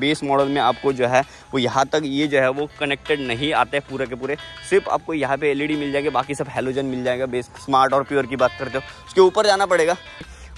base model में आपको जो है वो यहाँ तक ये जो है वो कनेक्टेड नहीं आते हैं पूरे के पूरे सिर्फ आपको यहाँ पे एलईडी e मिल जाएंगे बाकी सब हेलोजन मिल जाएगा बेस स्मार्ट और प्योर की बात करते हो उसके ऊपर जाना पड़ेगा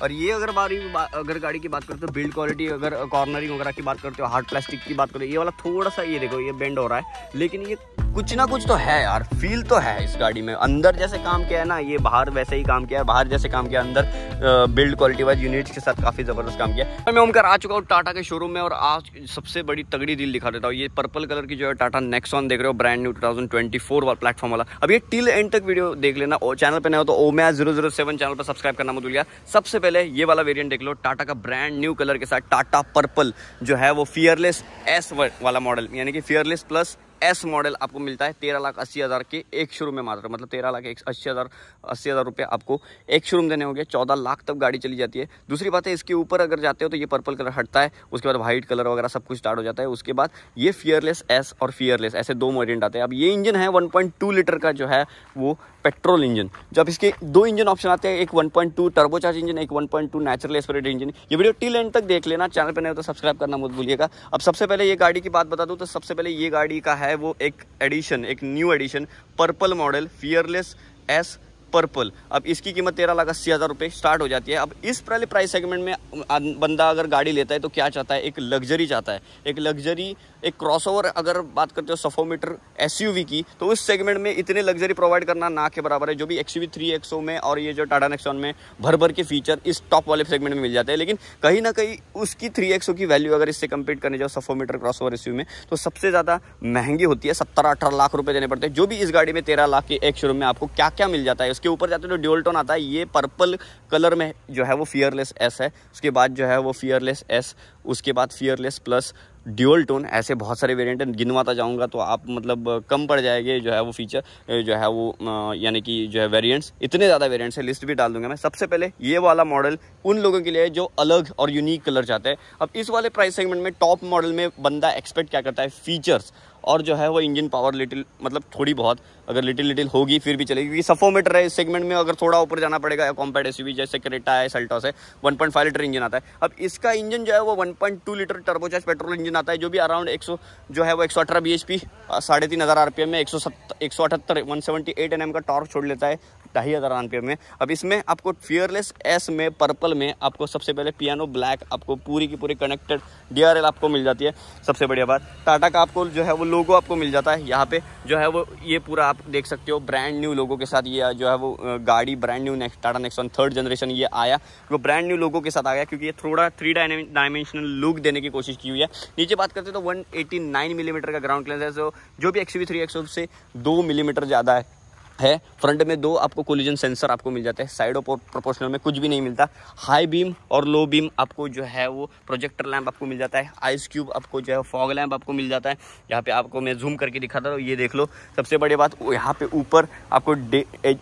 और ये अगर बारी अगर गाड़ी की बात करते हो बिल्ड क्वालिटी अगर कॉर्नरिंग वगैरह की बात करते हो हार्ड प्लास्टिक की बात करते हो ये वाला थोड़ा सा ये देखो ये बेंड हो रहा है लेकिन ये कुछ ना कुछ तो है यार फील तो है इस गाड़ी में अंदर जैसे काम किया है ना ये बाहर वैसे ही काम किया है बाहर जैसे काम किया अंदर बिल्ड क्वालिटी वाइज यूनिट्स के साथ काफ़ी ज़बरदस्त काम किया है मैं ओमकर आ चुका हूँ टाटा के शोरूम में और आज सबसे बड़ी तगड़ी दिल दिखा देता हूँ ये पर्पल कलर की जो है टाटा नेक्सॉन देख रहे हो ब्रांड न्यू टू वाला प्लेटफॉर्म वाला अब ये टिल एंड तक वीडियो देख लेना चैनल पर नया हो तो ओमया जीरो जीरो सेवन चैनल पर सब्सक्राइब करना मत भूलिएगा सबसे पहले ये वाला वेरियंट देख लो टाटा का ब्रांड न्यू कलर के साथ टाटा पर्पल जो है वो फियरलेस एस वाला मॉडल यानी कि फियरलेस प्लस एस मॉडल आपको मिलता है तेरह लाख अस्सी हज़ार के एक शोरूम में मात्र मतलब तेरह लाख एक अस्सी हज़ार अस्सी हज़ार रुपये आपको एक शोरूम देने होंगे चौदह लाख तक गाड़ी चली जाती है दूसरी बात है इसके ऊपर अगर जाते हो तो ये पर्पल कलर हटता है उसके बाद वाइट कलर वगैरह सब कुछ स्टार्ट हो जाता है उसके बाद ये फियरलेस एस और फियरलेस ऐसे दो वेरियंट आते हैं अब ये इंजन है वन लीटर का जो है वो पेट्रोल इंजन जब इसके दो इंजन ऑप्शन आते हैं एक one point two turbocharge engine एक one point two natural aspirate engine ये वीडियो टिल एंड तक देख लेना चैनल पर नहीं हो तो सब्सक्राइब करना मत भूलिएगा अब सबसे पहले ये गाड़ी की बात बता दूं तो सबसे पहले ये गाड़ी का है है वो एक एडिशन एक new edition purple model Fearless S purple अब इसकी कीमत तेरह लाख अस्सी हज़ार रुपये स्टार्ट हो जाती है अब इस वाले प्राइस सेगमेंट में बंदा अगर गाड़ी लेता है तो क्या चाहता है एक लग्जरी चाहता है एक लग्जरी एक क्रॉसओवर अगर बात करते हो सफोमीटर एस की तो उस सेगमेंट में इतने लग्जरी प्रोवाइड करना ना के बराबर है जो भी एक्स थ्री एक्सो में और ये जो टाटा नेक्सॉन में भर भर के फीचर इस टॉप वाले सेगमेंट में मिल जाते हैं लेकिन कहीं ना कहीं उसकी थ्री एक्सो की वैल्यू अगर इससे कंपेयर करने जाओ सफोमीटर क्रॉस एस में तो सबसे ज़्यादा महंगी होती है सत्तर अठारह लाख रुपये देने पड़ते हैं जो भी इस गाड़ी में तेरह लाख के एक शोरूम में आपको क्या क्या मिल जाता है इसके ऊपर जाते हैं तो ड्यूल टोन आता है ये पर्पल कलर में जो है वो फियरलेस एस है उसके बाद जो है वो फियरलेस एस उसके बाद फियरलेस प्लस ड्यूअल टोन ऐसे बहुत सारे वेरिएंट गिनवाता जाऊंगा तो आप मतलब कम पड़ जाएंगे जो है वो फीचर जो है वो यानी कि जो है वेरिएंट्स इतने ज़्यादा वेरिएंट्स है लिस्ट भी डाल दूंगा मैं सबसे पहले ये वाला मॉडल उन लोगों के लिए जो अलग और यूनिक कलर चाहते हैं अब इस वाले प्राइस सेगमेंट में टॉप मॉडल में बंदा एक्सपेक्ट क्या करता है फीचर्स और जो है वो इंजन पावर लिटिल मतलब थोड़ी बहुत अगर लिटिल लिटिल होगी फिर भी चलेगी क्योंकि सफोमीटर है इस सेगमेंट में अगर थोड़ा ऊपर जाना पड़ेगा कॉम्पैक्ट एस जैसे क्रेटा है सल्टॉस है 1.5 लीटर इंजन आता है अब इसका इंजन जो है वो 1.2 लीटर टर्बोचार्ज पेट्रोल इंजन आता है जो भी अराउंड एक जो है वो एक सौ अठारह बी एच पी साढ़े तीन हज़ार में एक सौ सत्तर एक सौ अठहत्तर one seventy eight N M का टॉर्क छोड़ लेता है ढाई हज़ार आर में अब इसमें आपको फियरलेस एस में पर्पल में आपको सबसे पहले पियानो ब्लैक आपको पूरी की पूरी कनेक्टेड डी आपको मिल जाती है सबसे बढ़िया बात टाटा का आपको जो है वो लोगो आपको मिल जाता है यहाँ पे जो है वो ये पूरा आप देख सकते हो ब्रांड न्यू लोगों के साथ ये जो है वो गाड़ी brand new next Tata Nexon third generation ये आया वो ब्रांड न्यू लोगों के साथ आ गया क्योंकि ये थोड़ा थ्री डायमेंशनल लुक देने की कोशिश की हुई है नीचे बात करते तो 189 मिलीमीटर mm का ग्राउंड क्लियरेंस है जो भी एक्स वी से दो मिलीमीटर mm ज़्यादा है है फ्रंट में दो आपको कोलिजन सेंसर आपको मिल जाते हैं साइड और प्रोपोर्शनल में कुछ भी नहीं मिलता हाई बीम और लो बीम आपको जो है वो प्रोजेक्टर लैम्प आपको मिल जाता है आइस क्यूब आपको जो है फॉग लैम्प आपको मिल जाता है यहाँ पे आपको मैं जूम करके दिखाता हूँ ये देख लो सबसे बड़ी बात यहाँ पे ऊपर आपको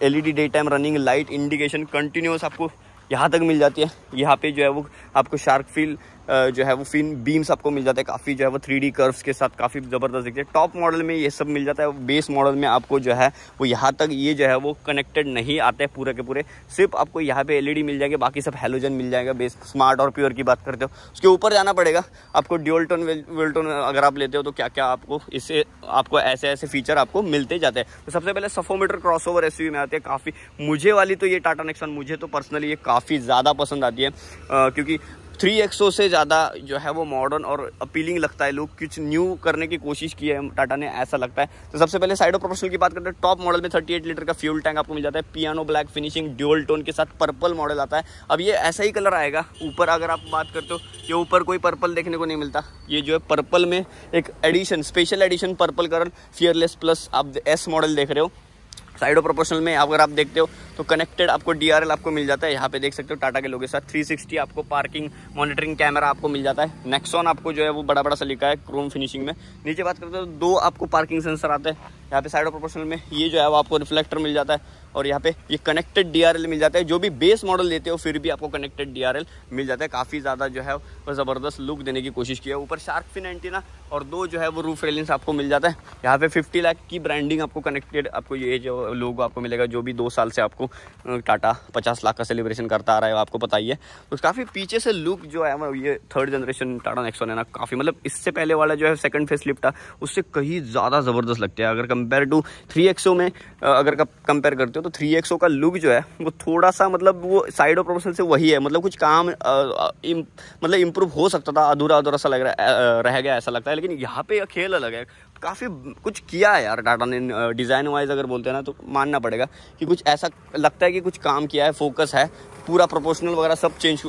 L E daytime running light indication continuous आपको यहाँ तक मिल जाती है यहाँ पे जो है वो आपको शार्क फील जो है वो फिन बीम्स आपको मिल जाते हैं काफ़ी जो है वो थ्री कर्व्स के साथ काफ़ी ज़बरदस्त दिखते हैं टॉप मॉडल में ये सब मिल जाता है बेस मॉडल में आपको जो है वो यहाँ तक ये जो है वो कनेक्टेड नहीं आते पूरे के पूरे सिर्फ आपको यहाँ पे एलईडी e मिल जाएगी बाकी सब हेलोजन मिल जाएगा बेस स्मार्ट और प्योर की बात करते हो उसके ऊपर जाना पड़ेगा आपको ड्योल्टन वेल्टोन अगर आप लेते हो तो क्या क्या आपको इससे आपको ऐसे ऐसे फीचर आपको मिलते जाते हैं तो सबसे पहले सफोमीटर क्रॉस ओवर में आती है काफ़ी मुझे वाली तो ये टाटा नेक्सन मुझे तो पर्सनली ये काफ़ी ज़्यादा पसंद आती है आ, क्योंकि थ्री एक्सो से ज़्यादा जो है वो मॉडर्न और अपीलिंग लगता है लोग कुछ न्यू करने की कोशिश की है टाटा ने ऐसा लगता है तो सबसे पहले साइडो प्रोफेशनल की बात करते हैं टॉप मॉडल में 38 लीटर का फ्यूल टैंक आपको मिल जाता है piano black finishing dual tone के साथ पर्पल मॉडल आता है अब ये ऐसा ही कलर आएगा ऊपर अगर आप बात करते हो ये ऊपर कोई पर्पल देखने को नहीं मिलता ये जो है पर्पल में एक edition special edition purple colour Fearless plus आप एस मॉडल देख रहे हो साइडो प्रोपोर्शनल में अगर आप देखते हो तो कनेक्टेड आपको डीआरएल आपको मिल जाता है यहाँ पे देख सकते हो टाटा के लोगों के साथ 360 आपको पार्किंग मॉनिटरिंग कैमरा आपको मिल जाता है नेक्सॉन आपको जो है वो बड़ा बड़ा सा लिखा है क्रोम फिनिशिंग में नीचे बात करते हो तो दो आपको पार्किंग सेंसर आते हैं यहाँ पे साइडो प्रोपोर्शनल में ये जो है वो आपको रिफ्लेक्टर मिल जाता है और यहाँ पे ये कनेक्टेड डीआरएल मिल जाता है जो भी बेस मॉडल लेते हो फिर भी आपको कनेक्टेड डीआरएल मिल जाता है काफ़ी ज़्यादा जो है वो ज़बरदस्त लुक देने की कोशिश की है ऊपर शार्क फिन एंटीना और दो जो है वो रूफ रेलिंग्स आपको मिल जाता है यहाँ पे 50 लाख की ब्रांडिंग आपको कनेक्टेड आपको ये जो लोग आपको मिलेगा जो भी दो साल से आपको टाटा पचास लाख का सेलिब्रेशन करता आ रहा है आपको पता ही है तो काफ़ी पीछे से लुक जो है ये थर्ड जनरेशन टाटा नेक्सो है ना काफ़ी मतलब इससे पहले वाला जो है सेकंड फेस लिफ्ट उससे कहीं ज़्यादा ज़बरदस्त लगता है अगर कंपेयर टू थ्री में अगर कंपेयर करते हो हो तो थ्री एक्सो का लुक जो है वो थोड़ा सा मतलब वो साइड ऑफ प्रोफेशनल से वही है मतलब कुछ काम आ, आ, इम, मतलब इम्प्रूव हो सकता था अधूरा अधूरा सा लग रहा है रह गया ऐसा लगता है लेकिन यहाँ पे खेल अलग है काफ़ी कुछ किया है यार टाटा ने डिज़ाइन वाइज अगर बोलते हैं ना तो मानना पड़ेगा कि कुछ ऐसा लगता है कि कुछ काम किया है फोकस है पूरा प्रोपोर्शनल वगैरह सब चेंज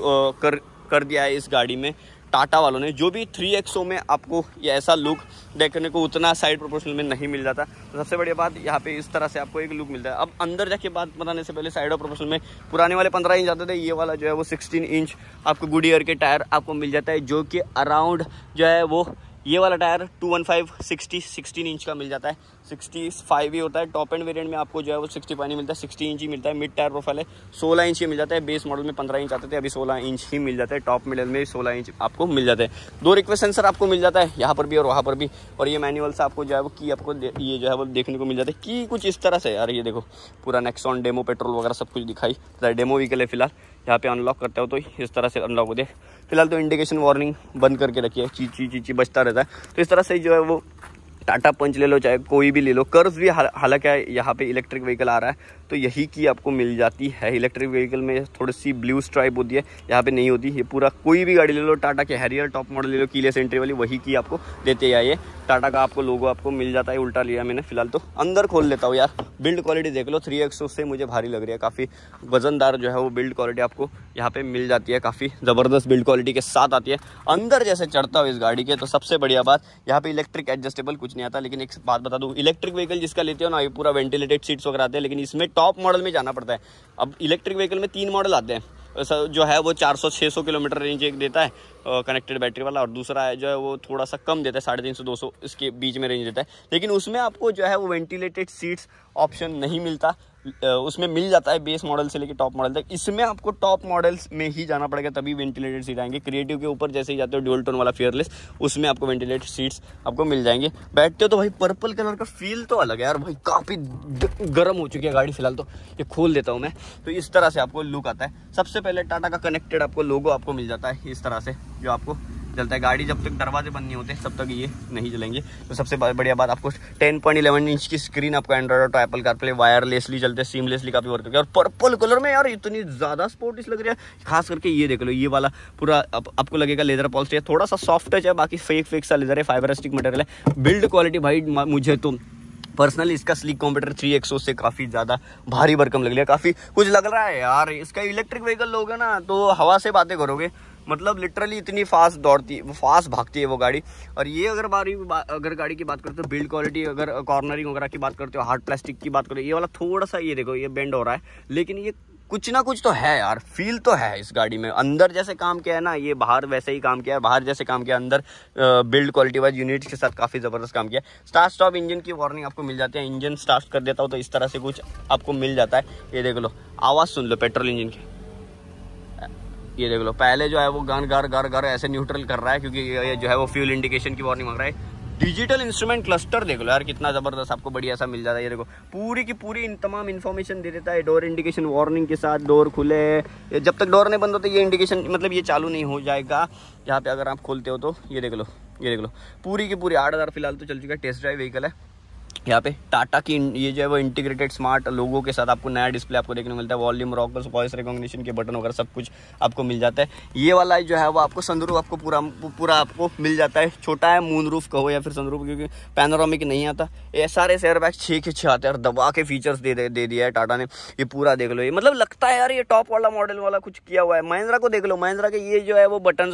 कर कर दिया है इस गाड़ी में टाटा वालों ने जो भी थ्री एक्सो में आपको ये ऐसा लुक देखने को उतना साइड प्रोपोर्शनल में नहीं मिल जाता तो सबसे बड़ी बात यहाँ पे इस तरह से आपको एक लुक मिलता है अब अंदर जाके बात बताने से पहले साइड ऑफ प्रोपोर्शनल में पुराने वाले पंद्रह इंच आते थे ये वाला जो है वो सिक्सटीन इंच आपको गुडियर के टायर आपको मिल जाता है जो कि अराउंड जो है वो ये वाला टायर 215 60 16 इंच का मिल जाता है 65 ही होता है टॉप एंड वेरिएंट में आपको जो है वो 65 नहीं मिलता है सिक्सटी इंच ही मिलता है मिड टायर प्रोफाइल है 16 इंच ही मिल जाता है बेस मॉडल में 15 इंच आते थे अभी 16 इंच ही मिल जाता है टॉप मिडल में 16 इंच आपको मिल जाता है दो रिक्वेस्ट सेंसर आपको मिल जाता है यहाँ पर भी और वहाँ पर भी और ये मैनुअल से आपको जो है वो की आपको ये जो है वो देखने को मिल जाता है की कुछ इस तरह से यार ये देखो पूरा नेक्सॉन डेमो पेट्रोल वगैरह सब कुछ दिखाई डेमो व्हीकल है फिलहाल यहाँ पे अनलॉक करते हो तो इस तरह से अनलॉक हो जाए फिलहाल तो इंडिकेशन वार्निंग बंद करके रखिए ची ची ची ची बचता रहता है तो इस तरह से जो है वो टाटा पंच ले लो चाहे कोई भी ले लो कर्ज भी हालांकि यहाँ पे इलेक्ट्रिक व्हीकल आ रहा है तो यही की आपको मिल जाती है इलेक्ट्रिक व्हीकल में थोड़ी सी ब्लू स्ट्राइप होती है यहाँ पे नहीं होती ये पूरा कोई भी गाड़ी ले लो टाटा के हैरियर टॉप मॉडल ले लो कीले एंट्री वाली वही की आपको देते हैं ये टाटा का आपको लोगो आपको मिल जाता है उल्टा लिया मैंने फिलहाल तो अंदर खोल लेता हूँ यार बिल्ड क्वालिटी देख लो थ्री एक्सो से मुझे भारी लग रही है काफ़ी वजनदार जो है वो बिल्ड क्वालिटी आपको यहाँ पे मिल जाती है काफ़ी ज़बरदस्त बिल्ड क्वालिटी के साथ आती है अंदर जैसे चढ़ता हो इस गाड़ी के तो सबसे बढ़िया बात यहाँ पे इलेक्ट्रिक एडजस्टेबल कुछ नहीं आता लेकिन एक बात बता दूँ इलेक्ट्रिक व्हीकल जिसका लेते हो ना ये पूरा वेंटिलेटेड सीट्स वगैरह आते हैं लेकिन इसमें टॉप मॉडल में जाना पड़ता है अब इलेक्ट्रिक व्हीकल में तीन मॉडल आते हैं जो है वो 400-600 किलोमीटर रेंज एक देता है कनेक्टेड बैटरी वाला और दूसरा है जो है वो थोड़ा सा कम देता है साढ़े तीन सौ दो सौ इसके बीच में रेंज देता है लेकिन उसमें आपको जो है वो वेंटिलेटेड सीट्स ऑप्शन नहीं मिलता उसमें मिल जाता है बेस मॉडल से लेकर टॉप मॉडल तक इसमें आपको टॉप मॉडल्स में ही जाना पड़ेगा तभी वेंटिलेटेड सीट आएंगे क्रिएटिव के ऊपर जैसे ही जाते हो डुअल टोन वाला फेयरलेस उसमें आपको वेंटिलेटेड सीट्स आपको मिल जाएंगे बैठते हो तो भाई पर्पल कलर का फील तो अलग है यार भाई काफ़ी गर्म हो चुकी है गाड़ी फिलहाल तो ये खोल देता हूँ मैं तो इस तरह से आपको लुक आता है सबसे पहले टाटा का कनेक्टेड आपको लोगो आपको मिल जाता है इस तरह से जो आपको चलता है गाड़ी जब तक दरवाजे बंद नहीं होते तब तक ये नहीं चलेंगे तो सबसे बढ़िया बात आपको टेन पॉइंट इलेवन इंच की स्क्रीन आपका एंड्रॉइड और एप्पल कारप्ले वायरलेसली चलते हैं सीमलेसली काफ़ी वर्क करके और पर्पल कलर में यार इतनी ज़्यादा स्पोर्टिस लग रही है खास करके ये देख लो ये वाला पूरा आप, आपको लगेगा लेदर है थोड़ा सा सॉफ्ट टच है बाकी फेक फेक सा लेदर है फाइबरस्टिक मटेरियल है बिल्ड क्वालिटी भाई मुझे तो पर्सनली इसका स्लिक कॉम्प्यूटर थ्री एक्सो से काफ़ी ज़्यादा भारी भरकम लग रहा है काफ़ी कुछ लग रहा है यार इसका इलेक्ट्रिक व्हीकल लोगे ना तो हवा से बातें करोगे मतलब लिटरली इतनी फास्ट दौड़ती है वो फास्ट भागती है वो गाड़ी और ये अगर बारी अगर गाड़ी की बात करते हो बिल्ड क्वालिटी अगर कॉर्नरिंग वगैरह की बात करते हो हार्ड प्लास्टिक की बात करो ये वाला थोड़ा सा ये देखो ये बेंड हो रहा है लेकिन ये कुछ ना कुछ तो है यार फील तो है इस गाड़ी में अंदर जैसे काम किया है ना ये बाहर वैसे ही काम किया है बाहर जैसे काम किया अंदर बिल्ड क्वालिटी वाइज यूनिट के साथ काफ़ी ज़बरदस्त काम किया स्टार्ट स्टॉप इंजन की वार्निंग आपको मिल जाती है इंजन स्टार्ट कर देता हूँ तो इस तरह से कुछ आपको मिल जाता है ये देख लो आवाज़ सुन लो पेट्रोल इंजन की ये देख लो पहले जो है वो गन गर गर गर ऐसे न्यूट्रल कर रहा है क्योंकि ये जो है वो फ्यूल इंडिकेशन की वार्निंग मांग रहा है डिजिटल इंस्ट्रूमेंट क्लस्टर देख लो यार कितना ज़बरदस्त आपको बढ़िया सा मिल जाता है ये देखो पूरी की पूरी इन तमाम इन्फॉर्मेशन दे देता है डोर इंडिकेशन वार्निंग के साथ डोर खुले जब तक डोर नहीं बंद होता ये इंडिकेशन मतलब ये चालू नहीं हो जाएगा यहाँ पे अगर आप खोलते हो तो ये देख लो ये देख लो पूरी की पूरी आठ हज़ार फिलहाल तो चल चुका है टेस्ट ड्राइव व्हीकल है यहाँ पे टाटा की ये जो है वो इंटीग्रेटेड स्मार्ट लोगों के साथ आपको नया डिस्प्ले आपको देखने को मिलता है वॉल्यूम रॉकर्स वॉइस रिकॉग्निशन के बटन वगैरह सब कुछ आपको मिल जाता है ये वाला जो है वो आपको संदरूफ आपको पूरा पूरा आपको मिल जाता है छोटा है मून रूफ कहो या फिर संदरूफ क्योंकि पैनोरामिक नहीं आता ये सारे सेयर बैग छः के छः आते हैं और दबा के फीचर्स दे दे दे दिया है टाटा ने ये पूरा देख लो ये मतलब लगता है यार ये टॉप वाला मॉडल वाला कुछ किया हुआ है महिंद्रा को देख लो महिंद्रा के ये जो है वो बटन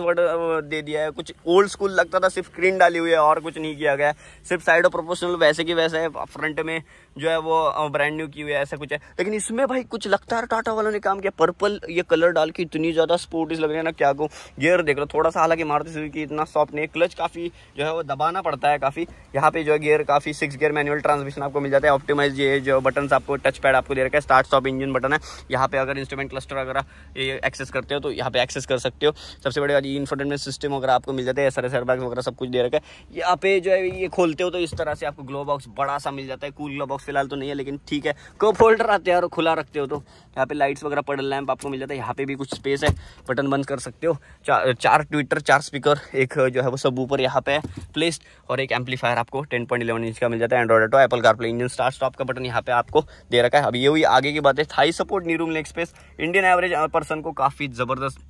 दे दिया है कुछ ओल्ड स्कूल लगता था सिर्फ स्क्रीन डाली हुई है और कुछ नहीं किया गया सिर्फ साइड और प्रोपोर्शनल वैसे की वैसे है फ्रंट में जो है वो ब्रांड न्यू की हुई है ऐसा कुछ है लेकिन इसमें भाई कुछ लगता है टाटा वालों ने काम किया पर्पल ये कलर डाल के इतनी ज़्यादा स्पोर्टिस लग रही है ना क्या को गियर देख लो थोड़ा सा हालांकि मारती सुबह की इतना सॉफ्ट नहीं क्लच काफ़ी जो है वो दबाना पड़ता है काफ़ी यहाँ पे जो है गियर काफ़ी सिक्स गियर मैनुअल ट्रांसमिशन आपको मिल जाता है ऑप्टिमाइज ये जो बटन आपको टच पैड आपको दे रखा है स्टार्ट स्टॉप इंजन बटन है यहाँ पे अगर इंस्ट्रूमेंट क्लस्टर अगर ये एक्सेस करते हो तो यहाँ पे एक्सेस कर सकते हो सबसे बड़ी बात ये इन्फोटेनमेंट सिस्टम वगैरह आपको मिल जाता है एस आर वगैरह सब कुछ दे रखा है यहाँ पे जो है ये खोलते हो तो इस तरह से आपको ग्लो बॉक्स बड़ा बड़ा सा मिल जाता है कूल का बॉक्स फिलहाल तो नहीं है लेकिन ठीक है कप होल्डर आते हैं और खुला रखते हो तो यहाँ पे लाइट्स वगैरह पडल लैंप आपको मिल जाता है यहाँ पे भी कुछ स्पेस है बटन बंद कर सकते हो चार चार ट्विटर चार स्पीकर एक जो है वो सब ऊपर यहाँ पे है प्लेस्ड और एक एम्पलीफायर आपको टेन पॉइंट इलेवन इंच का मिल जाता है Android Auto Apple CarPlay engine start stop का बटन यहाँ पे आपको दे रखा है अब ये हुई आगे की बात है thigh support knee room space Indian average person को काफ़ी ज़बरदस्त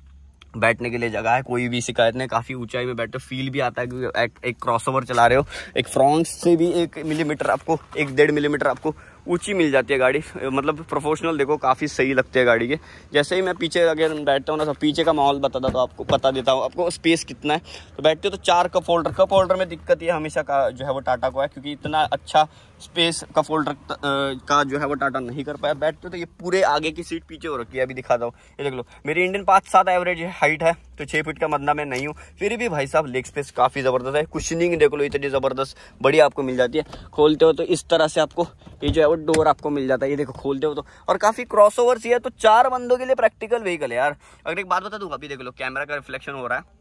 बैठने के लिए जगह है कोई भी शिकायत नहीं काफ़ी ऊंचाई में बैठे फील भी आता है क्योंकि एक, एक क्रॉसओवर चला रहे हो एक फ्रॉन्ग से भी एक मिलीमीटर आपको एक डेढ़ मिलीमीटर आपको ऊंची मिल जाती है गाड़ी मतलब प्रोफेशनल देखो काफ़ी सही लगती है गाड़ी के जैसे ही मैं पीछे अगर बैठता हूँ ना तो पीछे का माहौल बताता तो आपको बता देता हूँ आपको स्पेस कितना है तो बैठते हो तो चार कप होल्डर कप होल्डर में दिक्कत ये हमेशा का जो है वो टाटा को है क्योंकि इतना अच्छा स्पेस का फोल्ड का जो है वो टाटा नहीं कर पाया बैठते तो, तो ये पूरे आगे की सीट पीछे हो रखी है अभी दिखाता हूँ ये देख लो मेरी इंडियन पाँच सात एवरेज हाइट है तो छः फीट का मतलब मैं नहीं हूँ फिर भी भाई साहब लेग स्पेस काफ़ी ज़बरदस्त है कुशनिंग देख लो इतनी ज़बरदस्त बड़ी आपको मिल जाती है खोलते हो तो इस तरह से आपको ये जो है वो डोर आपको मिल जाता है ये देखो खोलते हो तो और काफ़ी क्रॉस ओवर है तो चार बंदों के लिए प्रैक्टिकल व्हीकल है यार अगर एक बात बता दूँ अभी देख लो कैमरा का रिफ्लेक्शन हो रहा है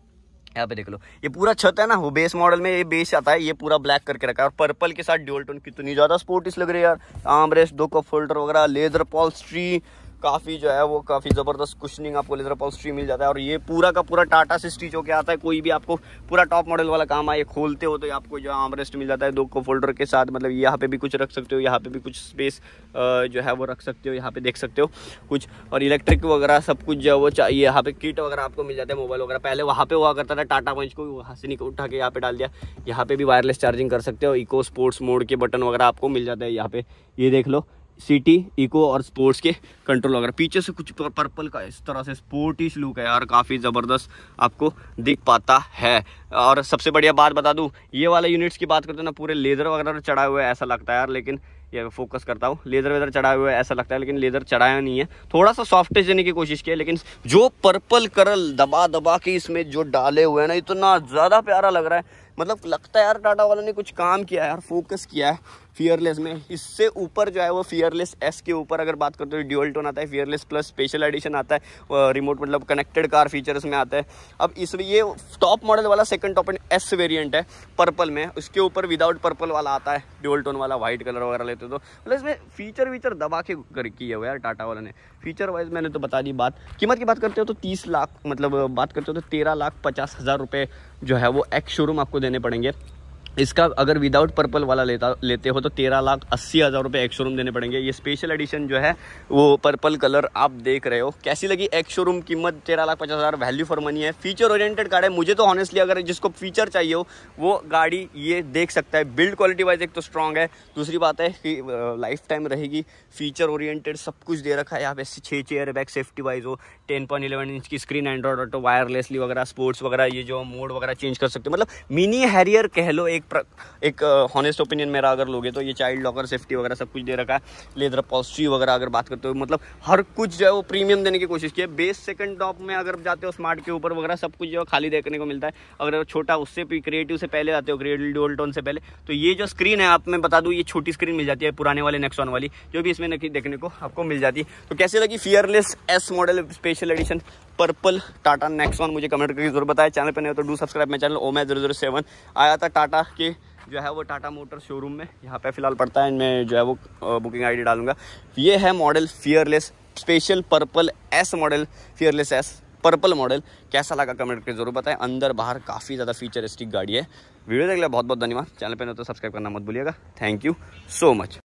यहाँ पे देख लो ये पूरा छत है ना वो बेस मॉडल में ये बेस आता है ये पूरा ब्लैक करके रखा है और पर्पल के साथ ड्यूल टोन कितनी ज़्यादा स्पोर्टिस लग रही है यार आम रेस्ट दो कप फोल्डर वगैरह लेजर पॉल्स्ट्री काफ़ी जो है वो काफ़ी ज़बरदस्त कुशनिंग आपको लेजर पॉलिस्ट्री मिल जाता है और ये पूरा का पूरा टाटा से स्टिच होकर आता है कोई भी आपको पूरा टॉप मॉडल वाला काम आए खोलते हो तो आपको जो है आमरेस्ट मिल जाता है दो को फोल्डर के साथ मतलब यहाँ पे भी कुछ रख सकते हो यहाँ पे भी कुछ स्पेस जो है वो रख सकते हो यहाँ पे देख सकते हो कुछ और इलेक्ट्रिक वगैरह सब कुछ जो है वो चाहिए यहाँ पे किट वगैरह आपको मिल जाता है मोबाइल वगैरह पहले वहाँ पे हुआ करता था टाटा पंच को वहाँ से निकल उठा के यहाँ पे डाल दिया यहाँ पे भी वायरलेस चार्जिंग कर सकते हो इको स्पोर्ट्स मोड के बटन वगैरह आपको मिल जाता है यहाँ पे ये देख लो सिटी इको और स्पोर्ट्स के कंट्रोल वगैरह पीछे से कुछ पर्पल का इस तरह से स्पोर्टिश लुक है यार काफ़ी ज़बरदस्त आपको दिख पाता है और सबसे बढ़िया बात बता दूँ ये वाला यूनिट्स की बात करते हैं ना पूरे लेज़र वगैरह तो चढ़ा हुआ है ऐसा लगता है यार लेकिन ये फोकस करता हूँ लेज़र वेज़र चढ़ाए हुआ है ऐसा लगता है लेकिन लेज़र चढ़ाया नहीं है थोड़ा सा सॉफ्ट देने की कोशिश की है लेकिन जो पर्पल करल दबा दबा के इसमें जो डाले हुए हैं ना इतना ज़्यादा प्यारा लग रहा है मतलब लगता है यार टाटा वाला ने कुछ काम किया है यार फोकस किया है फियरलेस में इससे ऊपर जो है वो फियरलेस एस के ऊपर अगर बात करते हो ड्यूअल टोन आता है फियरलेस प्लस स्पेशल एडिशन आता है रिमोट मतलब कनेक्टेड कार फीचर्स में आता है अब इस ये टॉप मॉडल वाला second top end S variant है पर्पल में उसके ऊपर विदाउट पर्पल वाला आता है ड्यूअल टोन वाला व्हाइट कलर वगैरह लेते तो मतलब इसमें फीचर वीचर दबा के कर किए हुए यार टाटा वाला ने फीचर वाइज मैंने तो बता दी बात कीमत की बात करते हो तो तीस लाख मतलब बात करते हो तो तेरह लाख पचास हज़ार रुपये जो है वो एक्स शोरूम आपको देने पड़ेंगे इसका अगर विदाउट पर्पल वाला लेता लेते हो तो तेरह लाख अस्सी हज़ार रुपये एक शोरूम देने पड़ेंगे ये स्पेशल एडिशन जो है वो पर्पल कलर आप देख रहे हो कैसी लगी एक शोरूम कीमत तेरह लाख पचास हज़ार वैल्यू फॉर मनी है फीचर ओरिएंटेड कार है मुझे तो ऑनेस्टली अगर जिसको फीचर चाहिए हो वो गाड़ी ये देख सकता है बिल्ड क्वालिटी वाइज एक तो स्ट्रॉन्ग है दूसरी बात है कि लाइफ टाइम रहेगी फीचर ओरिएंटेड सब कुछ दे रखा है यहाँ पे छः चेयर बैग सेफ्टी वाइज हो टेन पॉइंट इलेवन इंच की स्क्रीन एंड्रॉइड ऑटो वायरलेसली वगैरह स्पोर्ट्स वगैरह ये जो मोड वगैरह चेंज कर सकते हो मतलब मिनी हैरियर कह लो एक प्र, एक हॉनेस्ट ओपिनियन मेरा अगर लोगे तो ये चाइल्ड लॉकर सेफ्टी वगैरह सब कुछ दे रखा है लेदर पॉजिटिव वगैरह अगर बात करते हो मतलब हर कुछ जो है वो प्रीमियम देने की कोशिश की है बेस सेकंड टॉप में अगर जाते हो स्मार्ट के ऊपर वगैरह सब कुछ जो है खाली देखने को मिलता है अगर छोटा उससे भी क्रिएटिव से पहले आते हो क्रिएटिव डोल टोन से पहले तो ये जो स्क्रीन है आप मैं बता दूँ ये छोटी स्क्रीन मिल जाती है पुराने वाले नेक्सॉन वाली जो भी इसमें देखने को आपको मिल जाती है तो कैसे लगी Fearless S model special special edition purple Tata Nexon मुझे कमेंट करके जरूर बताया चैनल पर नहीं हो तो डू सब्सक्राइब मैं चैनल ओमे जीरो जीरो सेवन आया था टाटा के जो है वो टाटा मोटर शोरूम में यहाँ पे फिलहाल पड़ता है मैं जो है वो बुकिंग आईडी डालूंगा ये है model Fearless special purple S model Fearless S purple model कैसा लगा कमेंट करके जरूर बताएं अंदर बाहर काफ़ी ज़्यादा फीचरिस्टिक गाड़ी है वीडियो देख लिया बहुत बहुत धन्यवाद चैनल पर नहीं तो सब्सक्राइब करना मत भूलिएगा थैंक यू सो मच